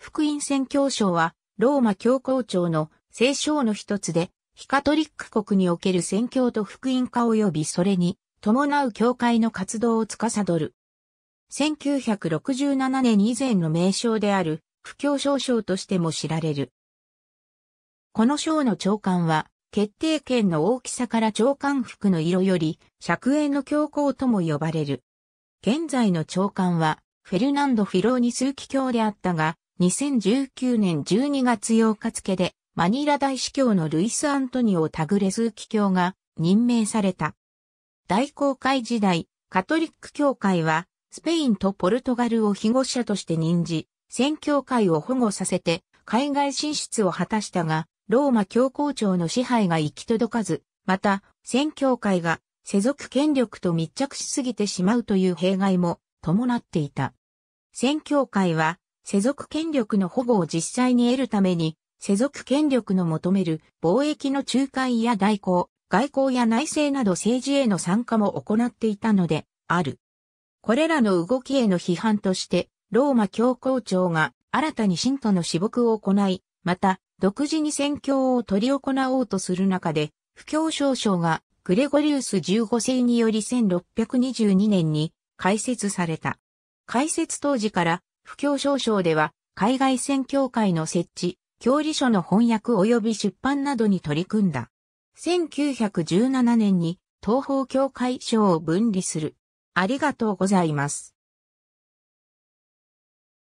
福音宣教省は、ローマ教皇庁の聖書の一つで、ヒカトリック国における宣教と福音化及びそれに伴う教会の活動を司る。1967年以前の名称である、不教省省としても知られる。この省の長官は、決定権の大きさから長官服の色より、尺円の教皇とも呼ばれる。現在の長官は、フェルナンド・フィローニ枢キ教であったが、2019年12月8日付で、マニラ大司教のルイス・アントニオ・タグレスーキ教が任命された。大航海時代、カトリック教会は、スペインとポルトガルを庇護者として任じ、宣教会を保護させて、海外進出を果たしたが、ローマ教皇庁の支配が行き届かず、また、宣教会が世俗権力と密着しすぎてしまうという弊害も伴っていた。宣教会は世俗権力の保護を実際に得るために、世俗権力の求める貿易の仲介や代行、外交や内政など政治への参加も行っていたので、ある。これらの動きへの批判として、ローマ教皇庁が新たに信徒の私牧を行い、また、独自に宣教を取り行おうとする中で、不教少将がグレゴリウス15世により1622年に開設された。開設当時から不況証書では、海外宣教会の設置、教理書の翻訳及び出版などに取り組んだ。1917年に東方教会賞を分離する。ありがとうございます。